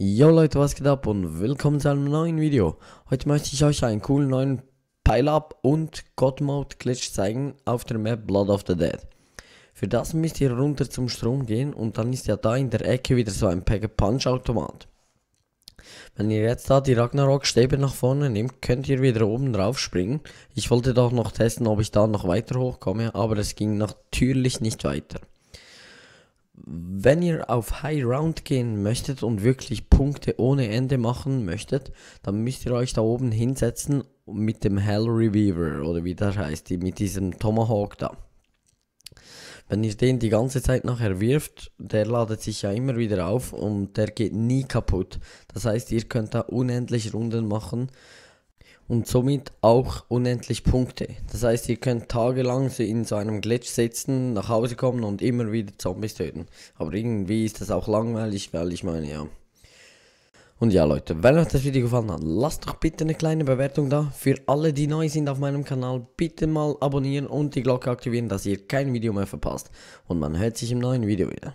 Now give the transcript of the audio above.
Yo Leute, was geht ab und willkommen zu einem neuen Video. Heute möchte ich euch einen coolen neuen Pile-Up und God Mode Glitch zeigen auf der Map Blood of the Dead. Für das müsst ihr runter zum Strom gehen und dann ist ja da in der Ecke wieder so ein Pack Punch Automat. Wenn ihr jetzt da die Ragnarok Stäbe nach vorne nehmt, könnt ihr wieder oben drauf springen. Ich wollte doch noch testen, ob ich da noch weiter hochkomme, aber es ging natürlich nicht weiter wenn ihr auf High Round gehen möchtet und wirklich Punkte ohne Ende machen möchtet, dann müsst ihr euch da oben hinsetzen mit dem Hell Reviver oder wie das heißt, mit diesem Tomahawk da. Wenn ihr den die ganze Zeit nachher wirft, der ladet sich ja immer wieder auf und der geht nie kaputt. Das heißt, ihr könnt da unendlich Runden machen und somit auch unendlich Punkte. Das heißt, ihr könnt tagelang in so einem Glitch sitzen, nach Hause kommen und immer wieder Zombies töten. Aber irgendwie ist das auch langweilig, weil ich meine, ja. Und ja Leute, wenn euch das Video gefallen hat, lasst doch bitte eine kleine Bewertung da. Für alle, die neu sind auf meinem Kanal, bitte mal abonnieren und die Glocke aktivieren, dass ihr kein Video mehr verpasst. Und man hört sich im neuen Video wieder.